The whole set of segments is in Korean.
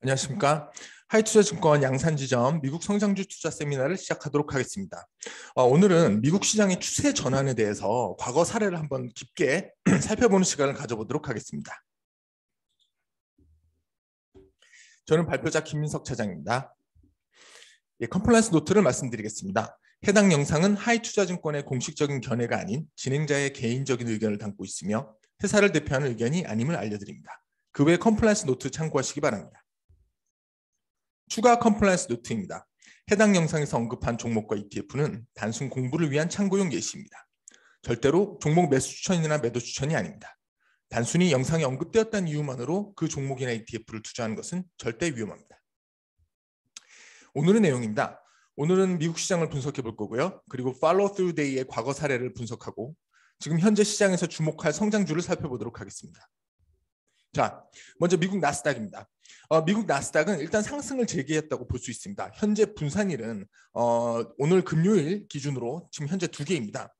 안녕하십니까. 하이투자증권 양산지점 미국 성장주 투자 세미나를 시작하도록 하겠습니다. 어, 오늘은 미국 시장의 추세 전환에 대해서 과거 사례를 한번 깊게 살펴보는 시간을 가져보도록 하겠습니다. 저는 발표자 김민석 차장입니다. 예, 컴플라이언스 노트를 말씀드리겠습니다. 해당 영상은 하이투자증권의 공식적인 견해가 아닌 진행자의 개인적인 의견을 담고 있으며 회사를 대표하는 의견이 아님을 알려드립니다. 그 외 컴플라이언스 노트 참고하시기 바랍니다. 추가 컴플라이언스 노트입니다. 해당 영상에서 언급한 종목과 ETF는 단순 공부를 위한 참고용 예시입니다. 절대로 종목 매수 추천이나 매도 추천이 아닙니다. 단순히 영상에 언급되었다는 이유만으로 그 종목이나 ETF를 투자하는 것은 절대 위험합니다. 오늘의 내용입니다. 오늘은 미국 시장을 분석해 볼 거고요. 그리고 팔로우 스루 데이의 과거 사례를 분석하고 지금 현재 시장에서 주목할 성장주를 살펴보도록 하겠습니다. 자, 먼저 미국 나스닥입니다. 어, 미국 나스닥은 일단 상승을 재개했다고 볼 수 있습니다. 현재 분산일은 어, 오늘 금요일 기준으로 지금 현재 두 개입니다.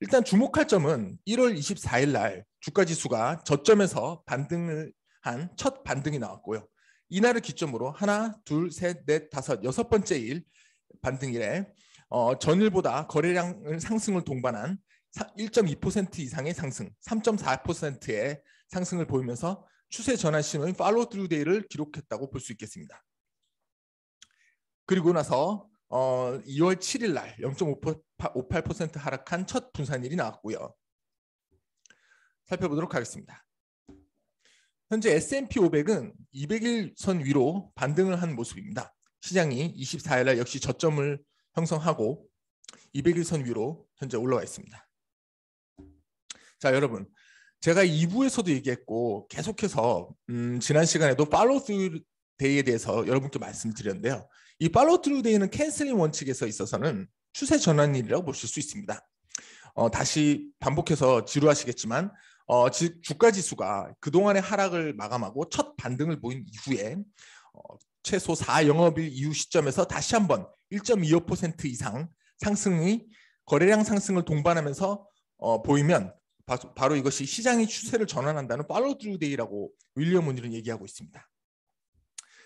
일단 주목할 점은 1월 24일 날 주가 지수가 저점에서 반등을 한 첫 반등이 나왔고요. 이날을 기점으로 하나, 둘, 셋, 넷, 다섯, 여섯 번째 일 반등일에 어, 전일보다 거래량 상승을 동반한 1.2% 이상의 상승, 3.4%의 상승을 보이면서 추세 전환 신호인 팔로우 트루 데이를 기록했다고 볼 수 있겠습니다. 그리고 나서 어, 2월 7일 날 0.58% 하락한 첫 분산일이 나왔고요. 살펴보도록 하겠습니다. 현재 S&P 500은 200일 선 위로 반등을 한 모습입니다. 시장이 24일 날 역시 저점을 형성하고 200일 선 위로 현재 올라와 있습니다. 자, 여러분. 제가 2부에서도 얘기했고 계속해서 음, 지난 시간에도 팔로우 데이에 대해서 여러분께 말씀드렸는데요. 이 팔로우 스루 데이는 캔슬링 원칙에서 있어서는 추세 전환일이라고 보실 수 있습니다. 어, 다시 반복해서 지루하시겠지만 어, 지, 주가 지수가 그동안의 하락을 마감하고 첫 반등을 보인 이후에 어, 최소 4영업일 이후 시점에서 다시 한번 1.25% 이상 상승이 거래량 상승을 동반하면서 어, 보이면 바, 로 이것이 시장의 추세를 전환한다는 팔로트루 데이라고 윌리엄 오닐은 얘기하고 있습니다.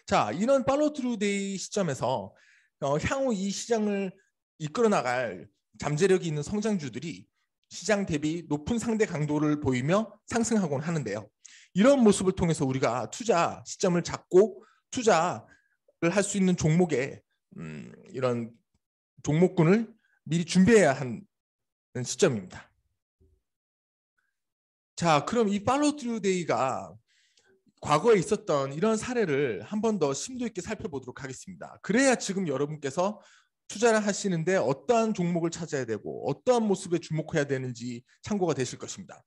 자, 이런 팔로트루 데이 시점에서 어, 향후 이 시장을 이끌어 나갈 잠재력이 있는 성장주들이 시장 대비 높은 상대 강도를 보이며 상승하곤 하는데요. 이런 모습을 통해서 우리가 투자 시점을 잡고 투자를 할 수 있는 종목에 음, 이런 종목군을 미리 준비해야 하는 시점입니다. 자, 그럼 이 팔로우 트루 데이가 과거에 있었던 이런 사례를 한 번 더 심도 있게 살펴보도록 하겠습니다. 그래야 지금 여러분께서 투자를 하시는데 어떠한 종목을 찾아야 되고 어떠한 모습에 주목해야 되는지 참고가 되실 것입니다.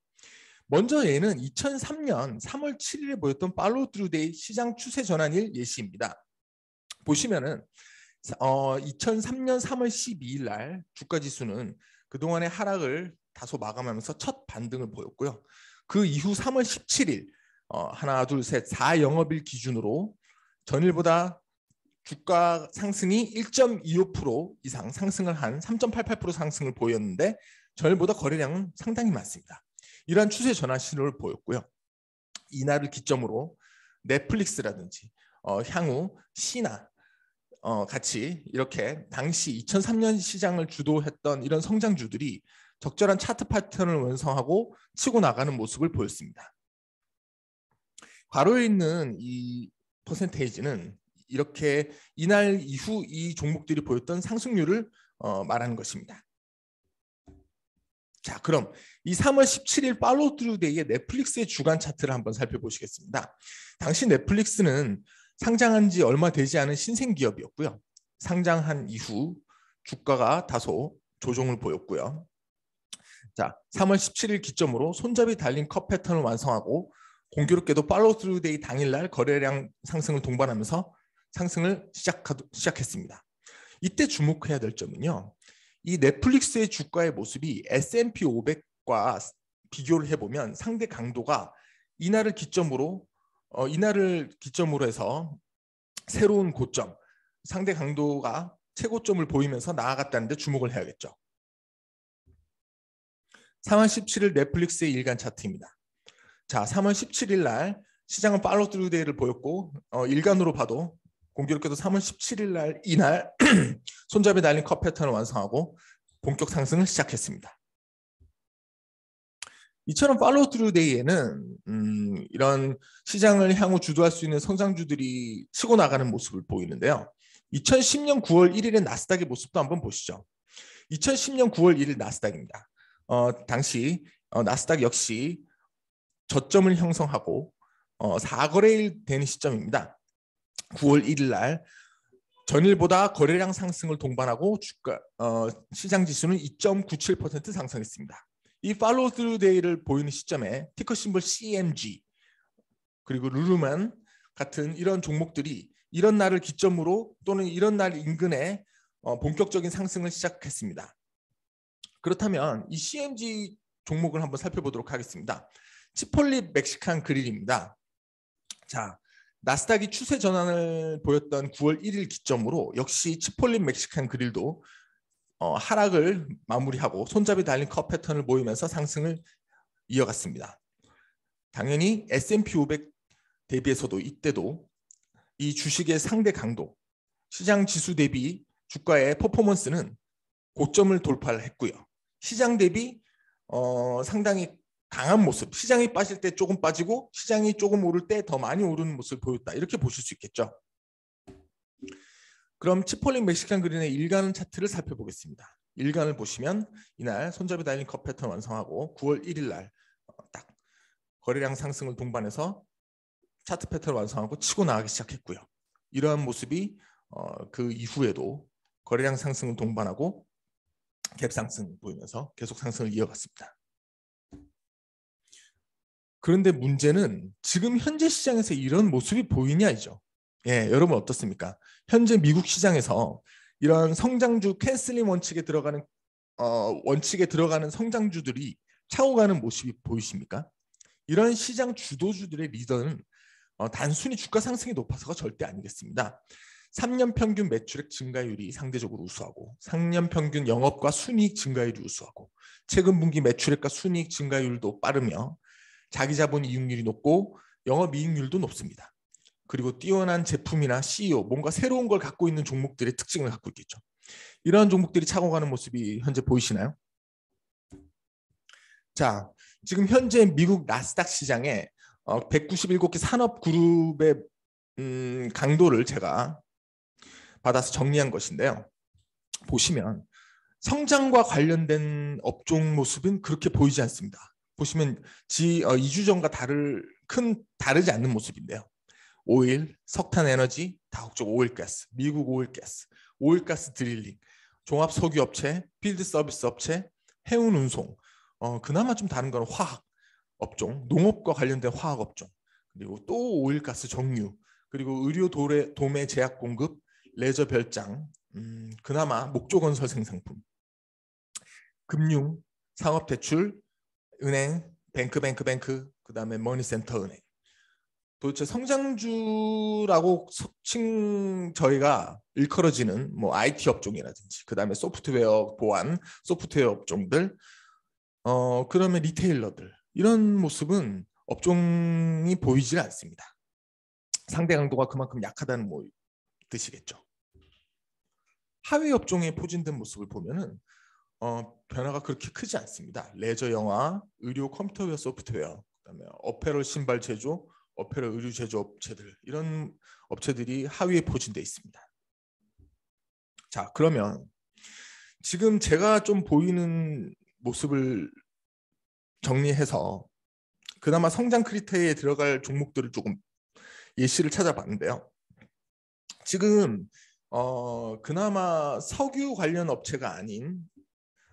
먼저 얘는 2003년 3월 7일에 보였던 팔로우 트루데이 시장 추세 전환일 예시입니다. 보시면은 어, 2003년 3월 12일 날 주가 지수는 그동안의 하락을 다소 마감하면서 첫 반등을 보였고요. 그 이후 3월 17일 어, 하나 둘셋 4영업일 기준으로 전일보다 주가 상승이 1.25% 이상 상승을 한 3.88% 상승을 보였는데 전일보다 거래량은 상당히 많습니다. 이러한 추세 전환 신호를 보였고요. 이날을 기점으로 넷플릭스라든지 어, 향후 시나 어, 같이 이렇게 당시 2003년 시장을 주도했던 이런 성장주들이 적절한 차트 패턴을 완성하고 치고 나가는 모습을 보였습니다. 괄호에 있는 이 퍼센테이지는 이렇게 이날 이후 이 종목들이 보였던 상승률을 어, 말하는 것입니다. 자, 그럼 이 3월 17일 팔로우 트루 데이의 넷플릭스의 주간 차트를 한번 살펴보시겠습니다. 당시 넷플릭스는 상장한 지 얼마 되지 않은 신생 기업이었고요. 상장한 이후 주가가 다소 조정을 보였고요. 자, 3월 17일 기점으로 손잡이 달린 컵 패턴을 완성하고 공교롭게도 팔로우스루 데이 당일날 거래량 상승을 동반하면서 상승을 시작하, 시작했습니다. 이때 주목해야 될 점은요. 이 넷플릭스의 주가의 모습이 S&P 500과 비교를 해보면 상대 강도가 이날을 기점으로 어, 이날을 기점으로 해서 새로운 고점, 상대 강도가 최고점을 보이면서 나아갔다는데 주목을 해야겠죠. 3월 17일 넷플릭스의 일간 차트입니다. 자, 3월 17일 날 시장은 팔로우 트루데이를 보였고 어, 일간으로 봐도 공교롭게도 3월 17일 날 이날 손잡이 달린 컵 패턴을 완성하고 본격 상승을 시작했습니다. 이처럼 팔로우 트루데이에는 음, 이런 시장을 향후 주도할 수 있는 성장주들이 치고 나가는 모습을 보이는데요. 2010년 9월 1일의 나스닥의 모습도 한번 보시죠. 2010년 9월 1일 나스닥입니다. 어, 당시 어, 나스닥 역시 저점을 형성하고 어, 4거래일 되는 시점입니다. 9월 1일 날 전일보다 거래량 상승을 동반하고 주가 어, 시장 지수는 2.97% 상승했습니다. 이 팔로우스루 데이를 보이는 시점에 티커 심볼 CMG 그리고 루루만 같은 이런 종목들이 이런 날을 기점으로 또는 이런 날 인근에 어, 본격적인 상승을 시작했습니다. 그렇다면 이 CMG 종목을 한번 살펴보도록 하겠습니다. 치폴리 멕시칸 그릴입니다. 자, 나스닥이 추세 전환을 보였던 9월 1일 기점으로 역시 치폴리 멕시칸 그릴도 어, 하락을 마무리하고 손잡이 달린 컵 패턴을 보이면서 상승을 이어갔습니다. 당연히 S&P 500 대비해서도 이때도 이 주식의 상대 강도, 시장 지수 대비 주가의 퍼포먼스는 고점을 돌파 했고요. 시장 대비 어, 상당히 강한 모습, 시장이 빠질 때 조금 빠지고 시장이 조금 오를 때 더 많이 오르는 모습을 보였다. 이렇게 보실 수 있겠죠. 그럼 치폴린 멕시칸 그린의 일간 차트를 살펴보겠습니다. 일간을 보시면 이날 손잡이 달린 컵 패턴 완성하고 9월 1일 날딱 어, 거래량 상승을 동반해서 차트 패턴 완성하고 치고 나가기 시작했고요. 이러한 모습이 어, 그 이후에도 거래량 상승을 동반하고 갭상승 보이면서 계속 상승을 이어갔습니다. 그런데 문제는 지금 현재 시장에서 이런 모습이 보이냐이죠. 예, 여러분 어떻습니까? 현재 미국 시장에서 이런 성장주 캔슬링 원칙에 들어가는 어, 원칙에 들어가는 성장주들이 차오가는 모습이 보이십니까? 이런 시장 주도주들의 리더는 어, 단순히 주가 상승이 높아서가 절대 아니겠습니다. 3년 평균 매출액 증가율이 상대적으로 우수하고 3년 평균 영업과 순이익 증가율이 우수하고 최근 분기 매출액과 순이익 증가율도 빠르며 자기자본 이익률이 높고 영업이익률도 높습니다. 그리고 뛰어난 제품이나 CEO, 뭔가 새로운 걸 갖고 있는 종목들의 특징을 갖고 있겠죠. 이러한 종목들이 착오가는 모습이 현재 보이시나요? 자, 지금 현재 미국 나스닥 시장에 197개 어, 산업 그룹의 음, 강도를 제가 받아서 정리한 것인데요. 보시면 성장과 관련된 업종 모습은 그렇게 보이지 않습니다. 보시면 지 어, 2주 전과 다를 큰 다르지 않는 모습인데요. 오일, 석탄 에너지, 다국적 오일가스, 미국 오일가스, 오일가스 드릴링, 종합 석유 업체, 필드 서비스 업체, 해운 운송. 어, 그나마 좀 다른 건 화학 업종, 농업과 관련된 화학 업종, 그리고 또 오일가스 정유, 그리고 의료 도래, 도매 제약 공급, 레저 별장, 음, 그나마 목조건설 생산품, 금융, 상업대출, 은행, 뱅크뱅크뱅크, 그 다음에 머니센터 은행. 도대체 성장주라고 칭 저희가 일컬어지는 뭐 IT 업종이라든지 그 다음에 소프트웨어 보안, 소프트웨어 업종들, 어 그러면 리테일러들 이런 모습은 업종이 보이질 않습니다. 상대 강도가 그만큼 약하다는 뭐 뜻이겠죠. 하위 업종에 포진된 모습을 보면은 어, 변화가 그렇게 크지 않습니다. 레저 영화, 의료 컴퓨터 소프트웨어, 그다음에 어페럴 신발 제조, 어페럴 의류 제조 업체들 이런 업체들이 하위에 포진돼 있습니다. 자, 그러면 지금 제가 좀 보이는 모습을 정리해서 그나마 성장 크리테에 들어갈 종목들을 조금 예시를 찾아봤는데요. 지금 어, 그나마 석유 관련 업체가 아닌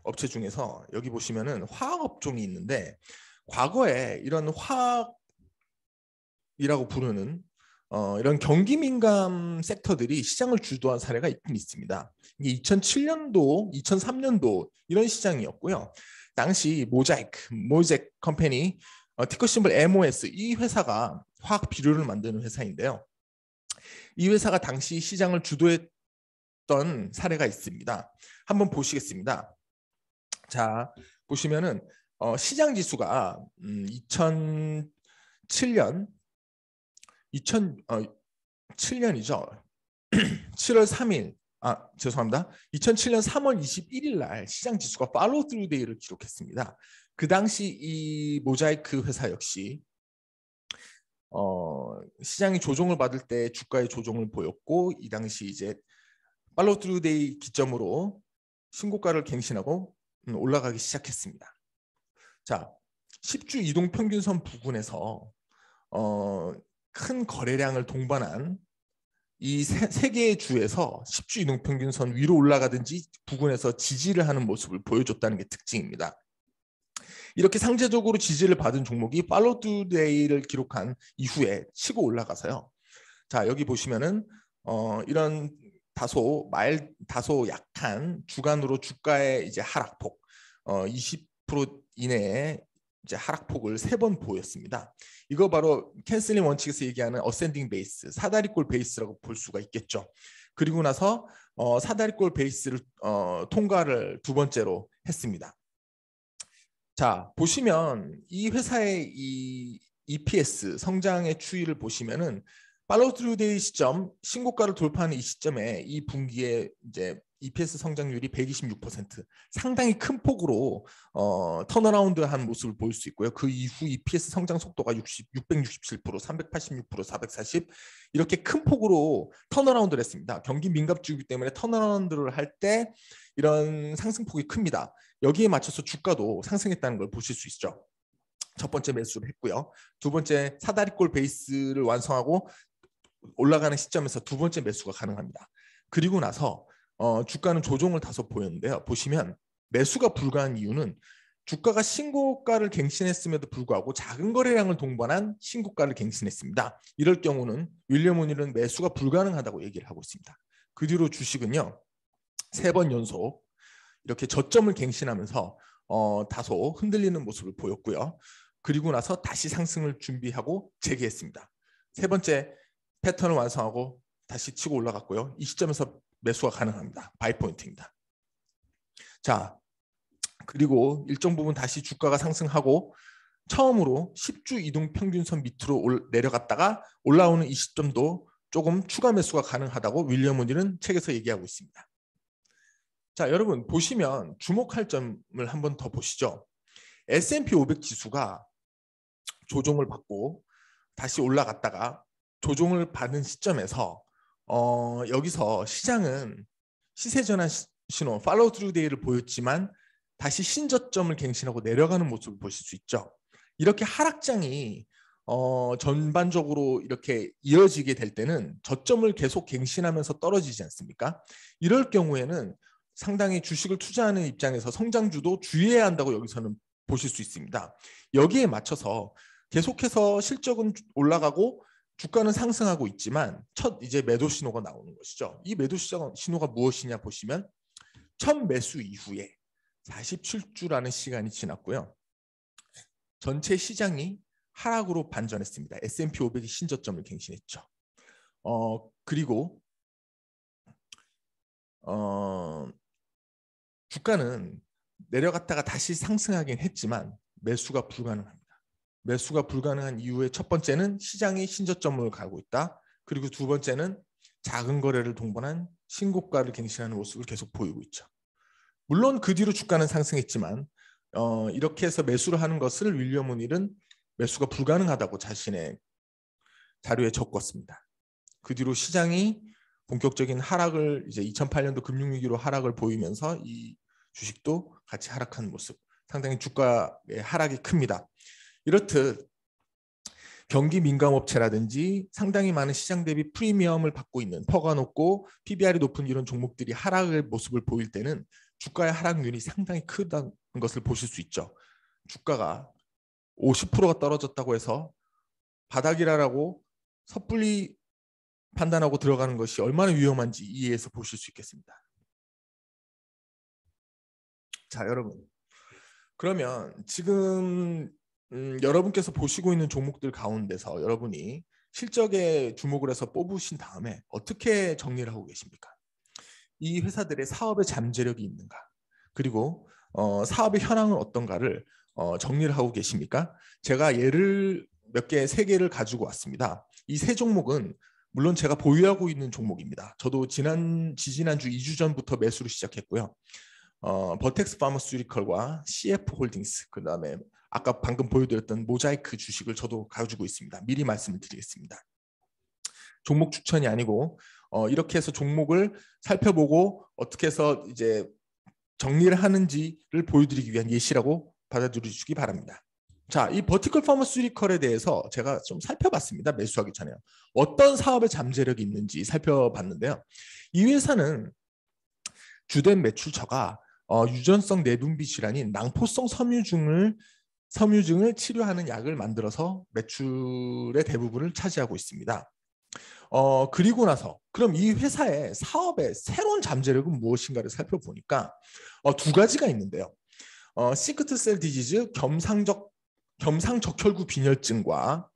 업체 중에서 여기 보시면은 화학 업종이 있는데 과거에 이런 화학이라고 부르는 어, 이런 경기 민감 섹터들이 시장을 주도한 사례가 있긴 있습니다. 이게 2007년도, 2003년도 이런 시장이었고요. 당시 모자이크, 모잭 이 컴퍼니, 어, 티커 심블 MOS 이 회사가 화학 비료를 만드는 회사인데요. 이 회사가 당시 시장을 주도했던 사례가 있습니다. 한번 보시겠습니다. 자, 보시면은 어, 시장 지수가 음, 2007년 2007년이죠. 7월 3일 아 죄송합니다. 2007년 3월 21일 날 시장 지수가 팔로우 트루 데이를 기록했습니다. 그 당시 이 모자이크 회사 역시 어, 시장이 조정을 받을 때 주가의 조정을 보였고 이 당시 이제 팔로우 트루데이 기점으로 신고가를 갱신하고 음, 올라가기 시작했습니다. 자, 10주 이동 평균선 부근에서 어, 큰 거래량을 동반한 이 세 개의 주에서 10주 이동 평균선 위로 올라가든지 부근에서 지지를 하는 모습을 보여줬다는 게 특징입니다. 이렇게 상대적으로 지지를 받은 종목이 팔로우 투데이를 기록한 이후에 치고 올라가서요. 자 여기 보시면은 어, 이런 다소 말 다소 약한 주간으로 주가의 이제 하락폭 어, 20% 이내에 이제 하락폭을 세 번 보였습니다. 이거 바로 캔슬링 원칙에서 얘기하는 어센딩 베이스, 사다리꼴 베이스라고 볼 수가 있겠죠. 그리고 나서 어, 사다리꼴 베이스를 어, 통과를 두 번째로 했습니다. 자, 보시면 이 회사의 이 EPS 성장의 추이를 보시면은 팔로우 트루데이 시점 신고가를 돌파하는 이 시점에 이 분기에 이제 EPS 성장률이 126% 상당히 큰 폭으로 어, 턴어라운드한 모습을 보일 수 있고요. 그 이후 EPS 성장 속도가 60, 667%, 386%, 440 이렇게 큰 폭으로 턴어라운드를 했습니다. 경기 민감주기 때문에 턴어라운드를 할 때 이런 상승폭이 큽니다. 여기에 맞춰서 주가도 상승했다는 걸 보실 수 있죠. 첫 번째 매수를 했고요. 두 번째 사다리꼴 베이스를 완성하고 올라가는 시점에서 두 번째 매수가 가능합니다. 그리고 나서 어, 주가는 조정을 다소 보였는데요. 보시면 매수가 불가한 이유는 주가가 신고가를 갱신했음에도 불구하고 작은 거래량을 동반한 신고가를 갱신했습니다. 이럴 경우는 윌리엄 오닐은 매수가 불가능하다고 얘기를 하고 있습니다. 그 뒤로 주식은요. 세 번 연속 이렇게 저점을 갱신하면서 어, 다소 흔들리는 모습을 보였고요. 그리고 나서 다시 상승을 준비하고 재개했습니다. 세 번째 패턴을 완성하고 다시 치고 올라갔고요. 이 시점에서 매수가 가능합니다. 바이 포인트입니다. 자, 그리고 일정 부분 다시 주가가 상승하고 처음으로 10주 이동 평균선 밑으로 내려갔다가 올라오는 이 시점도 조금 추가 매수가 가능하다고 윌리엄 오디는 책에서 얘기하고 있습니다. 자, 여러분 보시면 주목할 점을 한번 더 보시죠. S&P 500 지수가 조종을 받고 다시 올라갔다가 조종을 받은 시점에서 어, 여기서 시장은 시세 전환 신호, 팔로우 트루 데이를 보였지만 다시 신저점을 갱신하고 내려가는 모습을 보실 수 있죠. 이렇게 하락장이 어, 전반적으로 이렇게 이어지게 될 때는 저점을 계속 갱신하면서 떨어지지 않습니까? 이럴 경우에는 상당히 주식을 투자하는 입장에서 성장주도 주의해야 한다고 여기서는 보실 수 있습니다. 여기에 맞춰서 계속해서 실적은 올라가고 주가는 상승하고 있지만 첫 이제 매도 신호가 나오는 것이죠. 이 매도 신호가 무엇이냐 보시면 첫 매수 이후에 47주라는 시간이 지났고요. 전체 시장이 하락으로 반전했습니다. S&P 500이 신저점을 갱신했죠. 어 그리고 어 주가는 내려갔다가 다시 상승하긴 했지만 매수가 불가능합니다. 매수가 불가능한 이유의 첫 번째는 시장이 신저점을 가고 있다. 그리고 두 번째는 작은 거래를 동반한 신고가를 갱신하는 모습을 계속 보이고 있죠. 물론 그 뒤로 주가는 상승했지만 어, 이렇게 해서 매수를 하는 것을 윌리엄 오일은 매수가 불가능하다고 자신의 자료에 적었습니다. 그 뒤로 시장이 본격적인 하락을 이제 2008년도 금융위기로 하락을 보이면서 이 주식도 같이 하락한 모습 상당히 주가의 하락이 큽니다. 이렇듯 경기 민감업체라든지 상당히 많은 시장 대비 프리미엄을 받고 있는 퍼가 높고 PBR이 높은 이런 종목들이 하락의 모습을 보일 때는 주가의 하락률이 상당히 크다는 것을 보실 수 있죠. 주가가 50%가 떨어졌다고 해서 바닥이라라고 섣불리 판단하고 들어가는 것이 얼마나 위험한지 이해해서 보실 수 있겠습니다. 자, 여러분. 그러면 지금 음, 여러분께서 보시고 있는 종목들 가운데서 여러분이 실적에 주목을 해서 뽑으신 다음에 어떻게 정리를 하고 계십니까? 이 회사들의 사업의 잠재력이 있는가? 그리고 어, 사업의 현황은 어떤가를 어, 정리를 하고 계십니까? 제가 예를 몇 개, 세 개를 가지고 왔습니다. 이 세 종목은 물론 제가 보유하고 있는 종목입니다. 저도 지난 지지난주 2주 전부터 매수를 시작했고요. 어, 버텍스 파머스유리컬과 CF 홀딩스, 그 다음에 아까 방금 보여드렸던 모자이크 주식을 저도 가지고 있습니다. 미리 말씀을 드리겠습니다. 종목 추천이 아니고 어, 이렇게 해서 종목을 살펴보고 어떻게 해서 이제 정리를 하는지를 보여드리기 위한 예시라고 받아들여주기 시 바랍니다. 자, 이 버티컬 파머스리컬에 대해서 제가 좀 살펴봤습니다. 매수하기 전에 어떤 사업의 잠재력이 있는지 살펴봤는데요. 이 회사는 주된 매출처가 어, 유전성 내분비 질환인 낭포성 섬유중을 섬유증을 치료하는 약을 만들어서 매출의 대부분을 차지하고 있습니다. 어, 그리고 나서 그럼 이 회사의 사업의 새로운 잠재력은 무엇인가를 살펴보니까 어, 두 가지가 있는데요. 어, 시크트셀 디지즈 겸상적 겸상적혈구 빈혈증과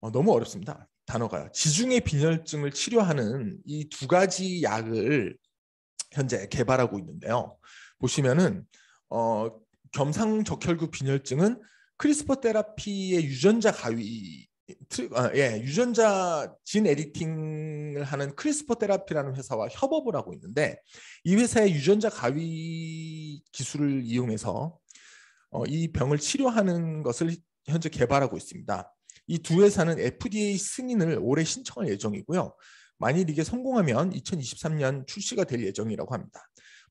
어, 너무 어렵습니다. 단어가요. 지중해 빈혈증을 치료하는 이 두 가지 약을 현재 개발하고 있는데요. 보시면은 어, 겸상적혈구 빈혈증은 크리스퍼 테라피의 유전자 가위 트, 아, 예, 유전자 진 에디팅을 하는 크리스퍼 테라피라는 회사와 협업을 하고 있는데 이 회사의 유전자 가위 기술을 이용해서 어, 이 병을 치료하는 것을 현재 개발하고 있습니다. 이 두 회사는 FDA 승인을 올해 신청할 예정이고요. 만일 이게 성공하면 2023년 출시가 될 예정이라고 합니다.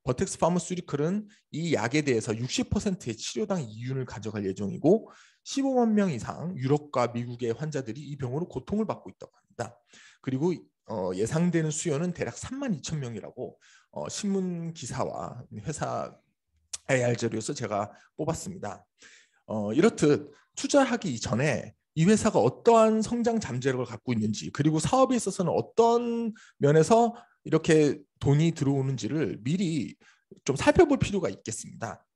버텍스 파머스리클은이 약에 대해서 60%의 치료당 이윤을 가져갈 예정이고 15만 명 이상 유럽과 미국의 환자들이 이 병으로 고통을 받고 있다고 합니다. 그리고 어, 예상되는 수요는 대략 3만 2천 명이라고 어, 신문 기사와 회사 AR 자료에서 제가 뽑았습니다. 어, 이렇듯 투자하기 전에 이 회사가 어떠한 성장 잠재력을 갖고 있는지 그리고 사업에 있어서는 어떤 면에서 이렇게 돈이 들어오는지를 미리 좀 살펴볼 필요가 있겠습니다.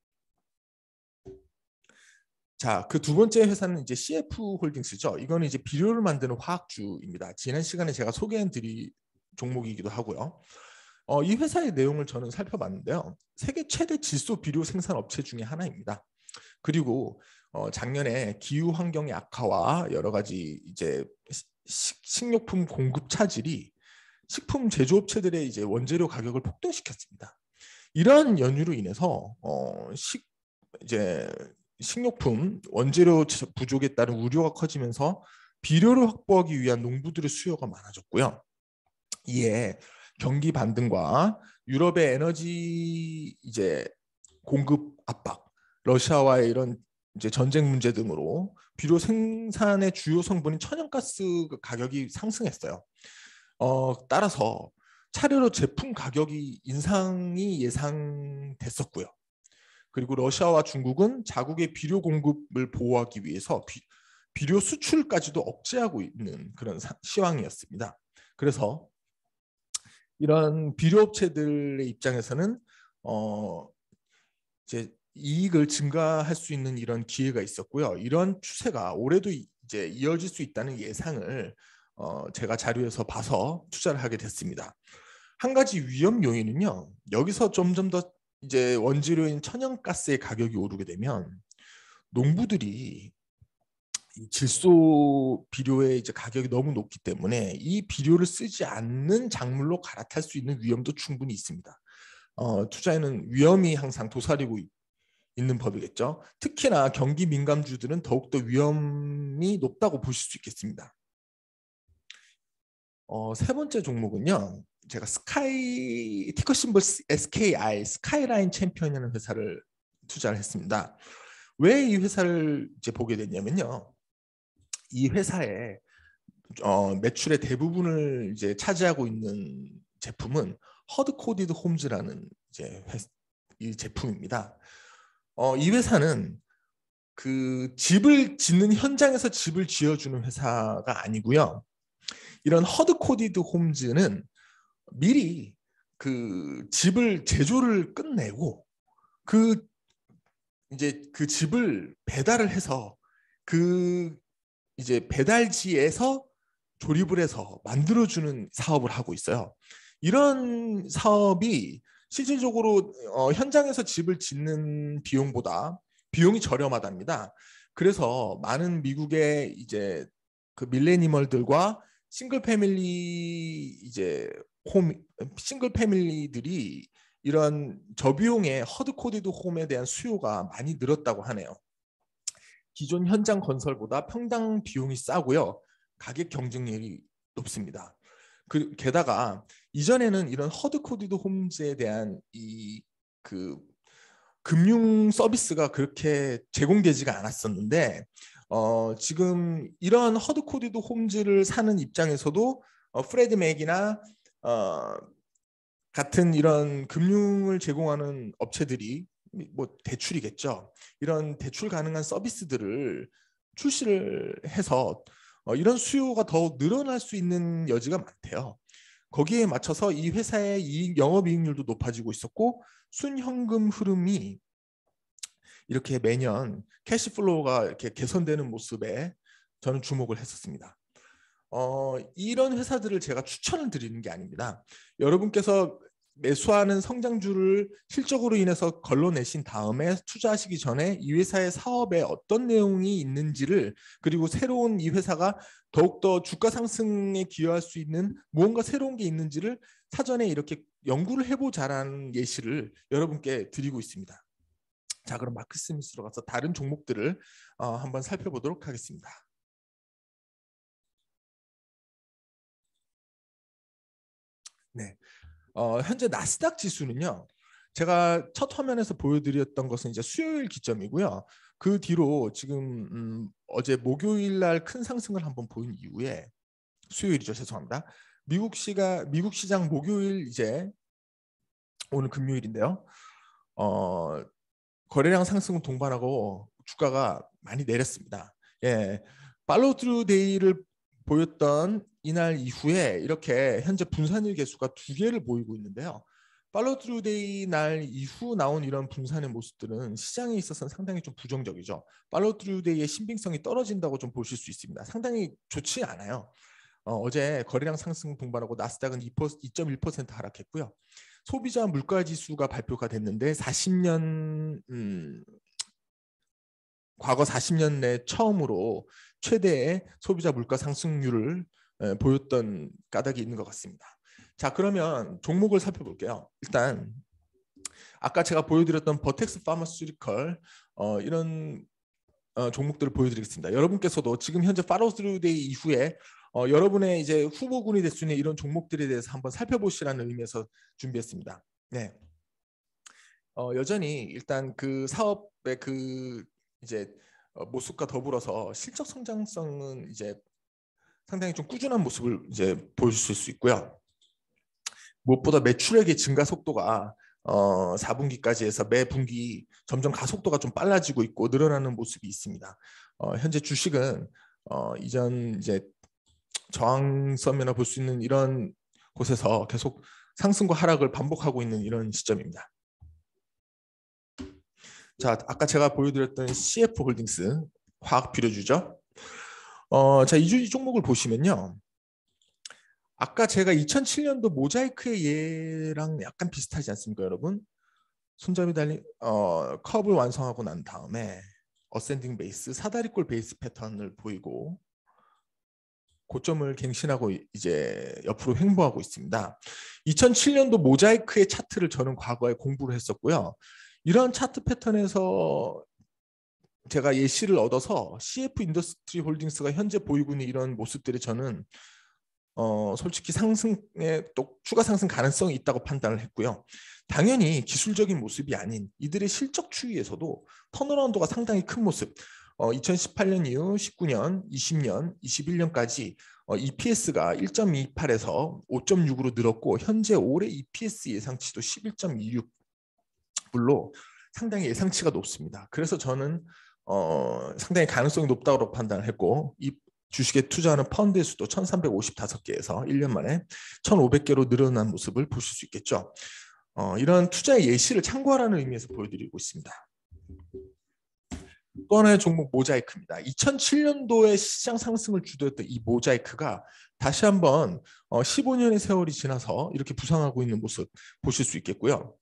자, 그 두 번째 회사는 이제 CF 홀딩스죠. 이거는 이제 비료를 만드는 화학주입니다. 지난 시간에 제가 소개해 드리 종목이기도 하고요. 어, 이 회사의 내용을 저는 살펴봤는데요. 세계 최대 질소 비료 생산 업체 중에 하나입니다. 그리고 어, 작년에 기후 환경의 악화와 여러 가지 이제 식료품 공급 차질이 식품 제조업체들의 이제 원재료 가격을 폭등시켰습니다. 이러한 연유로 인해서 어, 식 이제 식료품 원재료 부족에 따른 우려가 커지면서 비료를 확보하기 위한 농부들의 수요가 많아졌고요. 이에 경기 반등과 유럽의 에너지 이제 공급 압박, 러시아와의 이런 이제 전쟁 문제 등으로 비료 생산의 주요 성분인 천연가스 가격이 상승했어요. 어, 따라서 차례로 제품 가격이 인상이 예상됐었고요. 그리고 러시아와 중국은 자국의 비료 공급을 보호하기 위해서 비, 료 수출까지도 억제하고 있는 그런 시황이었습니다. 그래서 이런 비료 업체들의 입장에서는 어 이제 이익을 증가할 수 있는 이런 기회가 있었고요. 이런 추세가 올해도 이제 이어질 수 있다는 예상을 어, 제가 자료에서 봐서 투자를 하게 됐습니다. 한 가지 위험 요인은요. 여기서 점점 더 이제 원재료인 천연가스의 가격이 오르게 되면 농부들이 질소 비료의 이제 가격이 너무 높기 때문에 이 비료를 쓰지 않는 작물로 갈아탈 수 있는 위험도 충분히 있습니다. 어, 투자에는 위험이 항상 도사리고 있는 법이겠죠. 특히나 경기 민감주들은 더욱더 위험이 높다고 보실 수 있겠습니다. 어, 세 번째 종목은요. 제가 스카이 티커 심볼 SKI 스카이라인 챔피언이라는 회사를 투자를 했습니다. 왜 이 회사를 이제 보게 됐냐면요. 이 회사의 어, 매출의 대부분을 이제 차지하고 있는 제품은 허드 코디드 홈즈라는 이제 회사, 이 제품입니다. 어, 이 회사는 그 집을 짓는 현장에서 집을 지어주는 회사가 아니고요. 이런 허드 코디드 홈즈는 미리 그 집을 제조를 끝내고 그 이제 그 집을 배달을 해서 그 이제 배달지에서 조립을 해서 만들어주는 사업을 하고 있어요. 이런 사업이 실질적으로 어, 현장에서 집을 짓는 비용보다 비용이 저렴하답니다. 그래서 많은 미국의 이제 그 밀레니멀들과 싱글 패밀리 이제 홈 싱글 패밀리들이 이런 저비용의 허드 코디드 홈에 대한 수요가 많이 늘었다고 하네요. 기존 현장 건설보다 평당 비용이 싸고요. 가격 경쟁률이 높습니다. 그 게다가 이전에는 이런 허드 코디드 홈즈에 대한 이 그 금융 서비스가 그렇게 제공되지가 않았었는데 어, 지금 이러한 허드코디드 홈즈를 사는 입장에서도 어, 프레드 맥이나 어, 같은 이런 금융을 제공하는 업체들이 뭐 대출이겠죠. 이런 대출 가능한 서비스들을 출시를 해서 어, 이런 수요가 더욱 늘어날 수 있는 여지가 많대요. 거기에 맞춰서 이 회사의 이익, 영업이익률도 높아지고 있었고 순현금 흐름이 이렇게 매년 캐시플로우가 이렇게 개선되는 모습에 저는 주목을 했었습니다. 어, 이런 회사들을 제가 추천을 드리는 게 아닙니다. 여러분께서 매수하는 성장주를 실적으로 인해서 걸러내신 다음에 투자하시기 전에 이 회사의 사업에 어떤 내용이 있는지를 그리고 새로운 이 회사가 더욱더 주가 상승에 기여할 수 있는 무언가 새로운 게 있는지를 사전에 이렇게 연구를 해보자라는 예시를 여러분께 드리고 있습니다. 자, 그럼 마크 스미스로 가서 다른 종목들을 어, 한번 살펴보도록 하겠습니다. 네. 어, 현재 나스닥 지수는요. 제가 첫 화면에서 보여드렸던 것은 이제 수요일 기점이고요. 그 뒤로 지금 음, 어제 목요일 날큰 상승을 한번 보인 이후에 수요일이죠. 죄송합니다. 미국 시가 미국 시장 목요일 이제 오늘 금요일인데요. 어, 거래량 상승은 동반하고 주가가 많이 내렸습니다. 예, 팔로우트루 데이를 보였던 이날 이후에 이렇게 현재 분산율 개수가 두 개를 보이고 있는데요. 팔로우트루 데이 날 이후 나온 이런 분산의 모습들은 시장에 있어서는 상당히 좀 부정적이죠. 팔로우트루 데이의 신빙성이 떨어진다고 좀 보실 수 있습니다. 상당히 좋지 않아요. 어, 어제 거래량 상승 동반하고 나스닥은 2.1% 하락했고요. 소비자 물가 지수가 발표가 됐는데 40년 음, 과거 40년 내 처음으로 최대의 소비자 물가 상승률을 보였던 까닭이 있는 것 같습니다. 자 그러면 종목을 살펴볼게요. 일단 아까 제가 보여드렸던 버텍스 파머스리컬 어, 이런 어, 종목들을 보여드리겠습니다. 여러분께서도 지금 현재 파로스루데이 이후에 어, 여러분의 이제 후보군이 될 수 있는 이런 종목들에 대해서 한번 살펴보시라는 의미에서 준비했습니다. 네. 어, 여전히 일단 그 사업의 그 이제 어, 모습과 더불어서 실적 성장성은 이제 상당히 좀 꾸준한 모습을 이제 보실수 있고요. 무엇보다 매출액의 증가 속도가 어, 4분기까지해서매 분기 점점 가속도가 좀 빨라지고 있고 늘어나는 모습이 있습니다. 어, 현재 주식은 어, 이전 이제 저항선이나 볼 수 있는 이런 곳에서 계속 상승과 하락을 반복하고 있는 이런 시점입니다. 자, 아까 제가 보여드렸던 CF 홀딩스 화학 비료주죠. 어, 자, 이주이 종목을 보시면요. 아까 제가 2007년도 모자이크의 예랑 약간 비슷하지 않습니까, 여러분? 손잡이 달린 어, 컵을 완성하고 난 다음에 어센딩 베이스, 사다리꼴 베이스 패턴을 보이고 고점을 갱신하고 이제 옆으로 횡보하고 있습니다. 2007년도 모자이크의 차트를 저는 과거에 공부를 했었고요. 이런 차트 패턴에서 제가 예시를 얻어서 CF 인더스트리 홀딩스가 현재 보이고 있는 이런 모습들이 저는 어 솔직히 상승에 또 추가 상승 가능성이 있다고 판단을 했고요. 당연히 기술적인 모습이 아닌 이들의 실적 추이에서도 턴어라운드가 상당히 큰 모습. 어, 2018년 이후 19년, 20년, 21년까지 어, EPS가 1.28에서 5.6으로 늘었고 현재 올해 EPS 예상치도 11.26불로 상당히 예상치가 높습니다. 그래서 저는 어, 상당히 가능성이 높다고 판단했고 을이 주식에 투자하는 펀드의 수도 1355개에서 1년 만에 1500개로 늘어난 모습을 보실 수 있겠죠. 어, 이런 투자의 예시를 참고하라는 의미에서 보여드리고 있습니다. 이번의 종목 모자이크입니다. 2007년도에 시장 상승을 주도했던 이 모자이크가 다시 한번 15년의 어, 세월이 지나서 이렇게 부상하고 있는 모습 보실 수 있겠고요.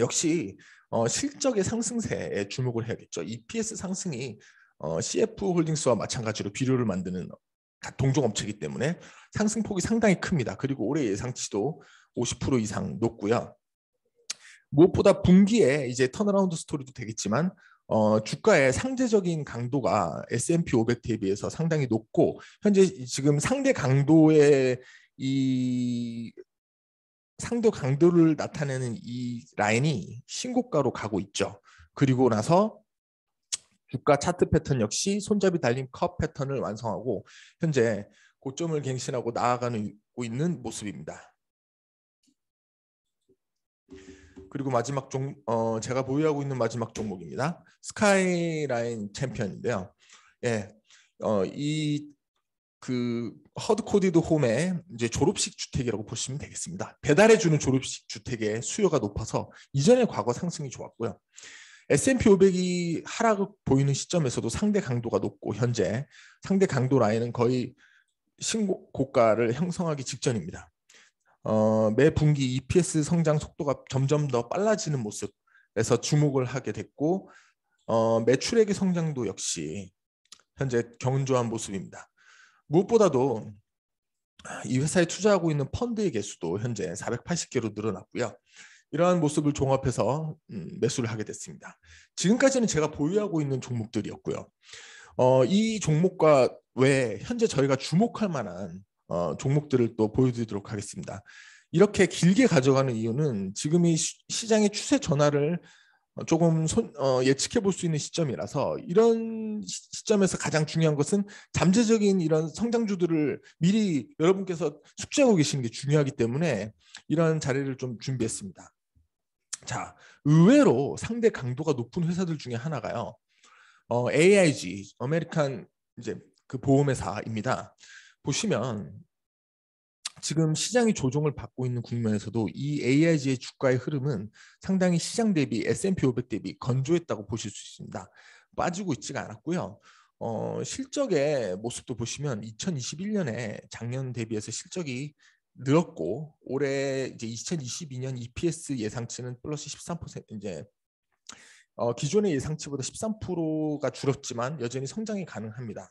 역시 어, 실적의 상승세에 주목을 해야겠죠. EPS 상승이 어, CF 홀딩스와 마찬가지로 비료를 만드는 동종 업체이기 때문에 상승폭이 상당히 큽니다. 그리고 올해 예상치도 50% 이상 높고요. 무엇보다 분기에 이제 턴어라운드 스토리도 되겠지만 어, 주가의 상대적인 강도가 S&P 500 대비해서 상당히 높고 현재 지금 상대 강도의 이상대 강도를 나타내는 이 라인이 신고가로 가고 있죠. 그리고 나서 주가 차트 패턴 역시 손잡이 달린 컵 패턴을 완성하고 현재 고점을 갱신하고 나아가고 있는 모습입니다. 그리고 마지막 종 어, 제가 보유하고 있는 마지막 종목입니다. 스카이라인 챔피언인데요. 예, 어, 이그 허드 코디드 홈의 이제 졸업식 주택이라고 보시면 되겠습니다. 배달해 주는 졸업식 주택의 수요가 높아서 이전에 과거 상승이 좋았고요. S&P 500이 하락 을 보이는 시점에서도 상대 강도가 높고 현재 상대 강도 라인은 거의 신고가를 형성하기 직전입니다. 어, 매 분기 EPS 성장 속도가 점점 더 빨라지는 모습에서 주목을 하게 됐고 어, 매출액의 성장도 역시 현재 견조한 모습입니다. 무엇보다도 이 회사에 투자하고 있는 펀드의 개수도 현재 480개로 늘어났고요. 이러한 모습을 종합해서 음, 매수를 하게 됐습니다. 지금까지는 제가 보유하고 있는 종목들이었고요. 어, 이 종목과 외 현재 저희가 주목할 만한 어, 종목들을 또 보여드리도록 하겠습니다. 이렇게 길게 가져가는 이유는 지금 이 시장의 추세 전환을 조금 손, 어, 예측해 볼 수 있는 시점이라서 이런 시점에서 가장 중요한 것은 잠재적인 이런 성장주들을 미리 여러분께서 숙지하고 계시는 게 중요하기 때문에 이런 자리를 좀 준비했습니다. 자, 의외로 상대 강도가 높은 회사들 중에 하나가요. 어, AIG, 아메리칸 이제 그 보험회사입니다. 보시면 지금 시장이 조정을 받고 있는 국면에서도 이 AIG의 주가의 흐름은 상당히 시장 대비 S&P 500 대비 건조했다고 보실 수 있습니다. 빠지고 있지가 않았고요. 어, 실적의 모습도 보시면 2021년에 작년 대비해서 실적이 늘었고 올해 이제 2022년 EPS 예상치는 플러스 13% 이제 어, 기존의 예상치보다 13%가 줄었지만 여전히 성장이 가능합니다.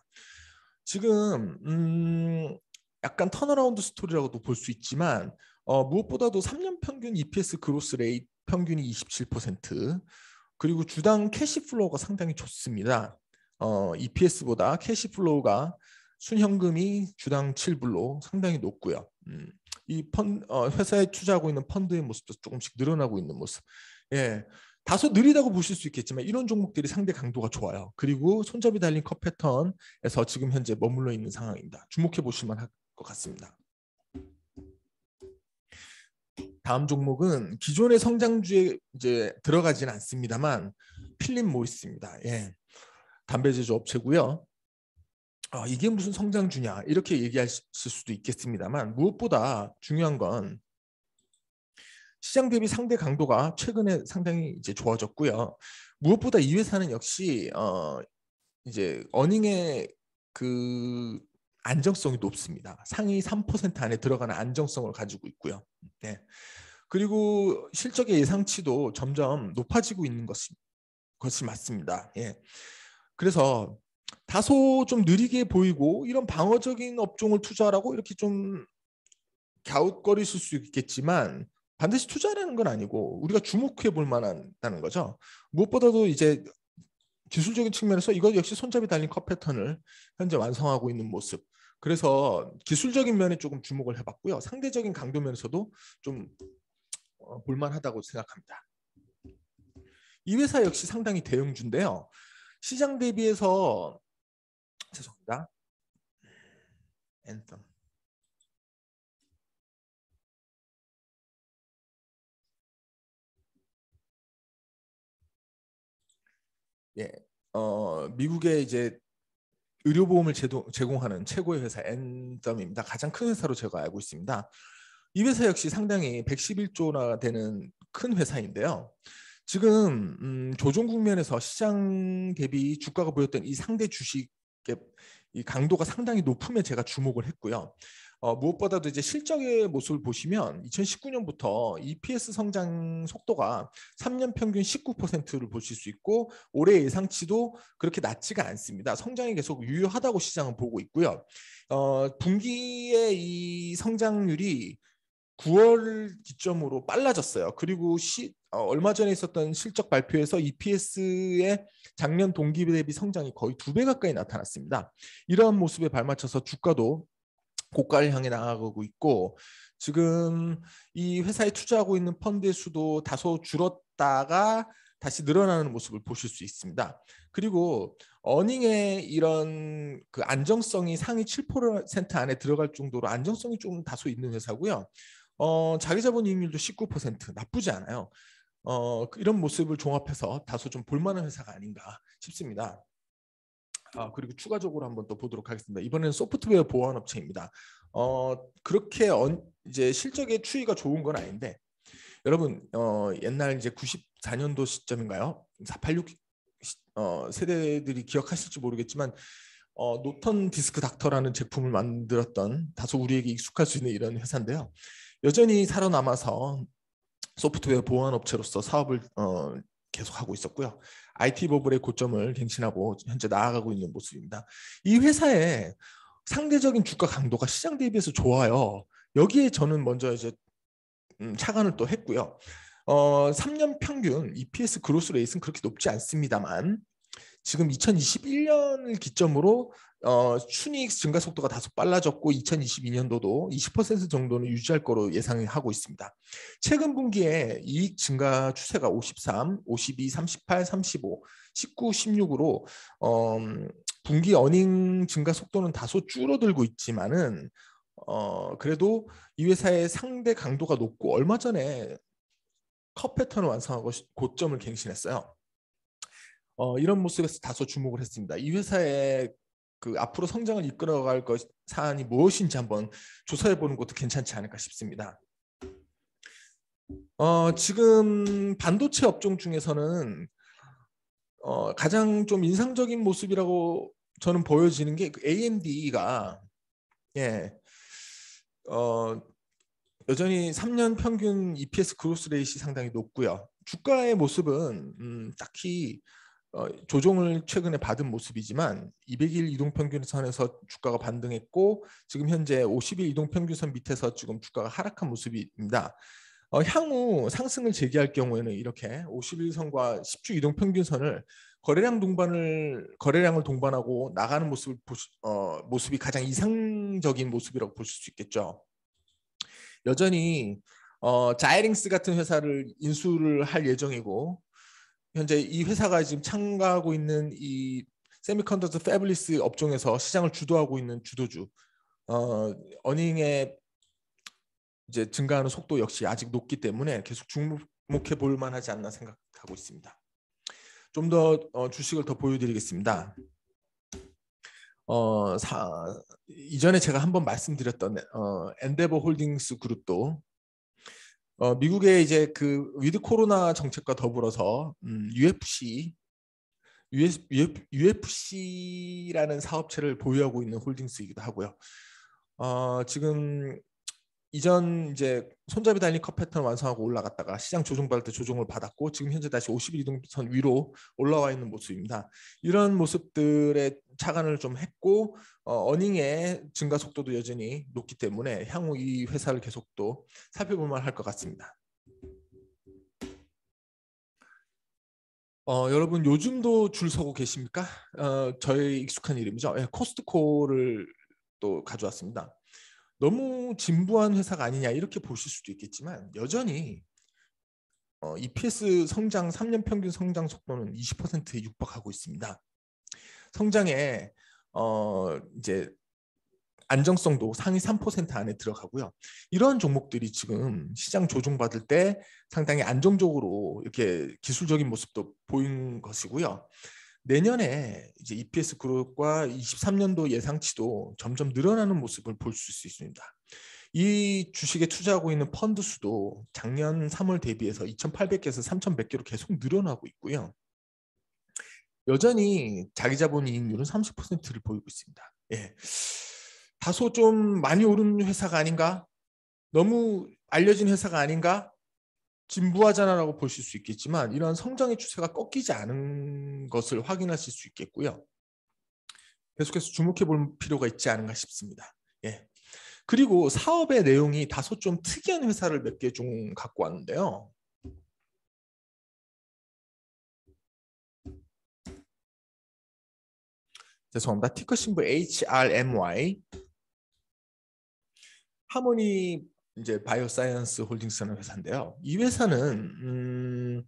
지금 음, 약간 턴어라운드 스토리라고도 볼 수 있지만 어, 무엇보다도 3년 평균 EPS 그로스 레이트 평균이 27% 그리고 주당 캐시 플로우가 상당히 좋습니다. 어, EPS보다 캐시 플로우가 순현금이 주당 7불로 상당히 높고요. 음, 이 펀, 어, 회사에 투자하고 있는 펀드의 모습도 조금씩 늘어나고 있는 모습. 예. 다소 느리다고 보실 수 있겠지만 이런 종목들이 상대 강도가 좋아요. 그리고 손잡이 달린 컵 패턴에서 지금 현재 머물러 있는 상황입니다. 주목해 보실 만할 것 같습니다. 다음 종목은 기존의 성장주에 이제 들어가지는 않습니다만 필립 모이스입니다. 예. 담배 제조 업체고요. 아, 이게 무슨 성장주냐 이렇게 얘기하실 수도 있겠습니다만 무엇보다 중요한 건 시장 대비 상대 강도가 최근에 상당히 이제 좋아졌고요. 무엇보다 이 회사는 역시 어 이제 어닝의 그 안정성이 높습니다. 상위 3% 안에 들어가는 안정성을 가지고 있고요. 네. 그리고 실적의 예상치도 점점 높아지고 있는 것이, 것이 맞습니다. 예. 그래서 다소 좀 느리게 보이고 이런 방어적인 업종을 투자하라고 이렇게 좀 갸웃거리실 수 있겠지만 반드시 투자라는 건 아니고 우리가 주목해 볼 만한다는 거죠. 무엇보다도 이제 기술적인 측면에서 이것 역시 손잡이 달린 컵 패턴을 현재 완성하고 있는 모습. 그래서 기술적인 면에 조금 주목을 해봤고요. 상대적인 강도 면에서도 좀 어, 볼만하다고 생각합니다. 이 회사 역시 상당히 대형주인데요. 시장 대비해서 죄송합니다. 음, 엔텀. 예, 어, 미국의 이제 의료보험을 제공하는 최고의 회사 엔점입니다. 가장 큰 회사로 제가 알고 있습니다. 이 회사 역시 상당히 111조나 되는 큰 회사인데요. 지금 음, 조정 국면에서 시장 대비 주가가 보였던 이 상대 주식의 이 강도가 상당히 높음에 제가 주목을 했고요. 어, 무엇보다도 이제 실적의 모습을 보시면 2019년부터 EPS 성장 속도가 3년 평균 19%를 보실 수 있고 올해 예상치도 그렇게 낮지가 않습니다. 성장이 계속 유효하다고 시장은 보고 있고요. 어, 분기의 이 성장률이 9월 기점으로 빨라졌어요. 그리고 시, 어, 얼마 전에 있었던 실적 발표에서 EPS의 작년 동기 대비 성장이 거의 두 배 가까이 나타났습니다. 이러한 모습에 발맞춰서 주가도 고가를 향해 나가고 있고 지금 이 회사에 투자하고 있는 펀드의 수도 다소 줄었다가 다시 늘어나는 모습을 보실 수 있습니다. 그리고 어닝의 이런 그 안정성이 상위 7% 안에 들어갈 정도로 안정성이 좀 다소 있는 회사고요. 어, 자기 자본 이익률도 19% 나쁘지 않아요. 어, 이런 모습을 종합해서 다소 좀 볼만한 회사가 아닌가 싶습니다. 아, 그리고 추가적으로 한번 또 보도록 하겠습니다. 이번에는 소프트웨어 보안 업체입니다. 어, 그렇게 언, 이제 실적의 추이가 좋은 건 아닌데 여러분 어, 옛날 이제 94년도 시점인가요? 486 어, 세대들이 기억하실지 모르겠지만 어, 노턴 디스크 닥터라는 제품을 만들었던 다소 우리에게 익숙할 수 있는 이런 회사인데요. 여전히 살아남아서 소프트웨어 보안 업체로서 사업을 어, 계속하고 있었고요. IT 버블의 고점을 갱신하고 현재 나아가고 있는 모습입니다. 이 회사의 상대적인 주가 강도가 시장 대비해서 좋아요. 여기에 저는 먼저 이제 차관을 음, 또 했고요. 어, 3년 평균 EPS 그로스 레이스는 그렇게 높지 않습니다만 지금 2021년을 기점으로 어, 순이익 증가 속도가 다소 빨라졌고 2022년도도 20% 정도는 유지할 거로 예상하고 있습니다. 최근 분기에 이익 증가 추세가 53, 52, 38, 35, 19, 16으로 어, 음, 분기 어닝 증가 속도는 다소 줄어들고 있지만은 어, 그래도 이 회사의 상대 강도가 높고 얼마 전에 컵 패턴을 완성하고 고점을 갱신했어요. 어, 이런 모습에서 다소 주목을 했습니다. 이 회사의 그 앞으로 성장을 이끌어갈 것 사안이 무엇인지 한번 조사해 보는 것도 괜찮지 않을까 싶습니다. 어, 지금 반도체 업종 중에서는 어, 가장 좀 인상적인 모습이라고 저는 보여지는 게 그 AMD가 예, 어, 여전히 3년 평균 EPS 그로스 레이시 상당히 높고요. 주가의 모습은 음, 딱히 어, 조정을 최근에 받은 모습이지만 200일 이동평균선에서 주가가 반등했고 지금 현재 50일 이동평균선 밑에서 지금 주가가 하락한 모습입니다. 어, 향후 상승을 재개할 경우에는 이렇게 5일선과 10주 이동 평균선을 거래량 동반을 거래량을 동반하고 나가는 모습을 보시, 어, 모습이 가장 이상적인 모습이라고 볼 수 있겠죠. 여전히 어, 자이링스 같은 회사를 인수를 할 예정이고 현재 이 회사가 지금 참가하고 있는 이 세미컨덕터 패블리스 업종에서 시장을 주도하고 있는 주도주 어, 어닝의 이제 증가하는 속도 역시 아직 높기 때문에 계속 주목해 볼 만하지 않나 생각하고 있습니다. 좀더 어, 주식을 더 보여드리겠습니다. 어, 사, 이전에 제가 한번 말씀드렸던 어, 엔데버 홀딩스 그룹도 어, 미국의 이제 그 위드 코로나 정책과 더불어서 음, UFC UFC라는 사업체를 보유하고 있는 홀딩스이기도 하고요. 어, 지금 이전 이제 손잡이 달린 컵 패턴 완성하고 올라갔다가 시장 조정받을 때 조정을 받았고 지금 현재 다시 5 0 이동선 위로 올라와 있는 모습입니다. 이런 모습들의 차관을 좀 했고 어, 어닝의 증가 속도도 여전히 높기 때문에 향후 이 회사를 계속 또 살펴볼 만할 것 같습니다. 어, 여러분 요즘도 줄 서고 계십니까? 어, 저희 익숙한 이름이죠. 예, 코스트코를 또 가져왔습니다. 너무 진부한 회사가 아니냐 이렇게 보실 수도 있겠지만 여전히 어, EPS 성장 3년 평균 성장 속도는 20%에 육박하고 있습니다. 성장에 어, 이제 안정성도 상위 3% 안에 들어가고요. 이런 종목들이 지금 시장 조정받을 때 상당히 안정적으로 이렇게 기술적인 모습도 보인 것이고요. 내년에 이제 EPS 그룹과 23년도 예상치도 점점 늘어나는 모습을 볼 수 있습니다. 이 주식에 투자하고 있는 펀드 수도 작년 3월 대비해서 2,800개에서 3,100개로 계속 늘어나고 있고요. 여전히 자기 자본 이익률은 30%를 보이고 있습니다. 예. 다소 좀 많이 오른 회사가 아닌가? 너무 알려진 회사가 아닌가? 진부하잖아라고 보실 수 있겠지만 이러한 성장의 추세가 꺾이지 않은 것을 확인하실 수 있겠고요. 계속해서 주목해 볼 필요가 있지 않은가 싶습니다. 예. 그리고 사업의 내용이 다소 좀 특이한 회사를 몇 개 좀 갖고 왔는데요. 죄송합니다. 티커 신부 HRMY 하모니 이제 바이오사이언스 홀딩스라는 회사인데요. 이 회사는 음,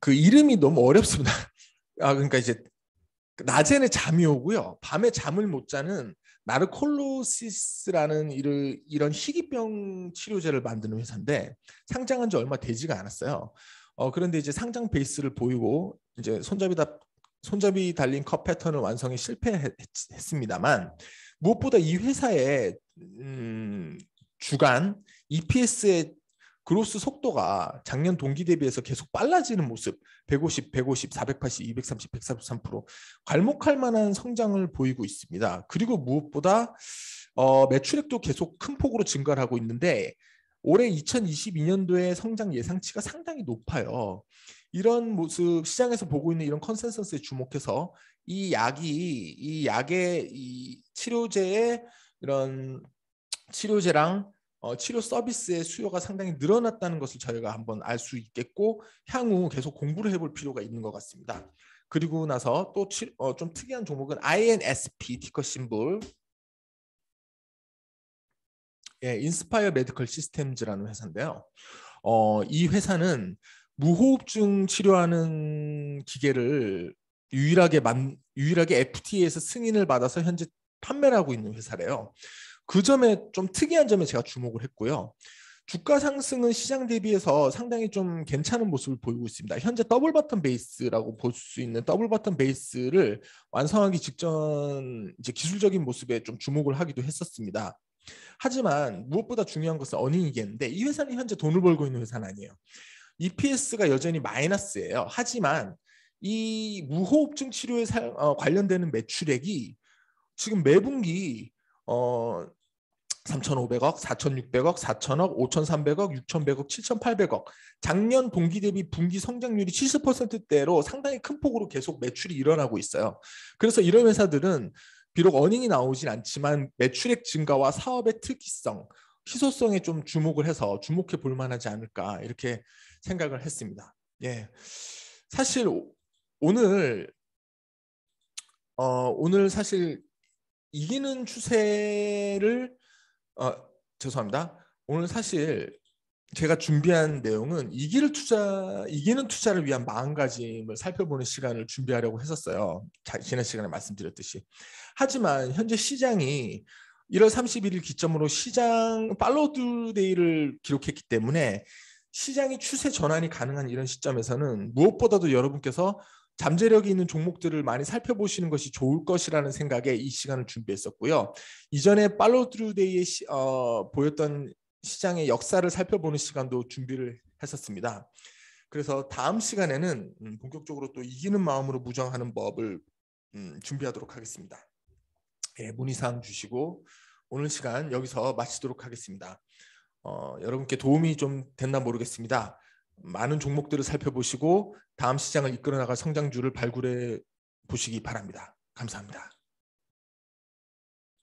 그 이름이 너무 어렵습니다. 아 그러니까 이제 낮에는 잠이 오고요. 밤에 잠을 못 자는 나르콜로시스라는 이를, 이런 희귀병 치료제를 만드는 회사인데 상장한 지 얼마 되지가 않았어요. 어, 그런데 이제 상장 베이스를 보이고 이제 손잡이 다 손잡이 달린 컵 패턴을 완성에 실패했습니다만 무엇보다 이 회사의 음, 주간 EPS의 그로스 속도가 작년 동기 대비해서 계속 빨라지는 모습 150, 150, 480, 230, 133% 괄목할 만한 성장을 보이고 있습니다. 그리고 무엇보다 어, 매출액도 계속 큰 폭으로 증가를 하고 있는데 올해 2 0 2 2년도에 성장 예상치가 상당히 높아요. 이런 모습 시장에서 보고 있는 이런 컨센서스에 주목해서 이 약이 이 약의 이 치료제의 이런 치료제랑 어, 치료 서비스의 수요가 상당히 늘어났다는 것을 저희가 한번 알 수 있겠고 향후 계속 공부를 해볼 필요가 있는 것 같습니다. 그리고 나서 또좀 어, 특이한 종목은 INSP 티커 심볼 예, 인스파이어 메디컬 시스템즈라는 회사인데요. 어, 이 회사는 무호흡증 치료하는 기계를 유일하게 만, 유일하게 FTA에서 승인을 받아서 현재 판매를 하고 있는 회사래요. 그 점에 좀 특이한 점에 제가 주목을 했고요. 주가 상승은 시장 대비해서 상당히 좀 괜찮은 모습을 보이고 있습니다. 현재 더블 바텀 베이스라고 볼 수 있는 더블 바텀 베이스를 완성하기 직전 이제 기술적인 모습에 좀 주목을 하기도 했었습니다. 하지만 무엇보다 중요한 것은 어닝이겠는데 이 회사는 현재 돈을 벌고 있는 회사는 아니에요. EPS가 여전히 마이너스예요. 하지만 이 무호흡증 치료에 어, 관련되는 매출액이 지금 매분기 어 3,500억, 4,600억, 4,000억, 5,300억, 6,100억, 7,800억. 작년 동기 대비 분기 성장률이 70%대로 상당히 큰 폭으로 계속 매출이 일어나고 있어요. 그래서 이런 회사들은 비록 어닝이 나오진 않지만 매출액 증가와 사업의 특이성, 희소성에 좀 주목을 해서 주목해 볼 만하지 않을까 이렇게 생각을 했습니다. 예. 사실 오늘 어, 오늘 사실 이기는 추세를 어, 죄송합니다. 오늘 사실 제가 준비한 내용은 이기를 투자 이기는 투자를 위한 마음가짐을 살펴보는 시간을 준비하려고 했었어요. 지난 시간에 말씀드렸듯이. 하지만 현재 시장이 1월 31일 기점으로 시장 팔로우 데이를 기록했기 때문에 시장이 추세 전환이 가능한 이런 시점에서는 무엇보다도 여러분께서 잠재력이 있는 종목들을 많이 살펴보시는 것이 좋을 것이라는 생각에 이 시간을 준비했었고요. 이전에 팔로드루데이에 어, 보였던 시장의 역사를 살펴보는 시간도 준비를 했었습니다. 그래서 다음 시간에는 음, 본격적으로 또 이기는 마음으로 무장하는 법을 음, 준비하도록 하겠습니다. 예, 문의사항 주시고 오늘 시간 여기서 마치도록 하겠습니다. 어, 여러분께 도움이 좀 됐나 모르겠습니다. 많은 종목들을 살펴보시고 다음 시장을 이끌어 나갈 성장주를 발굴해 보시기 바랍니다. 감사합니다.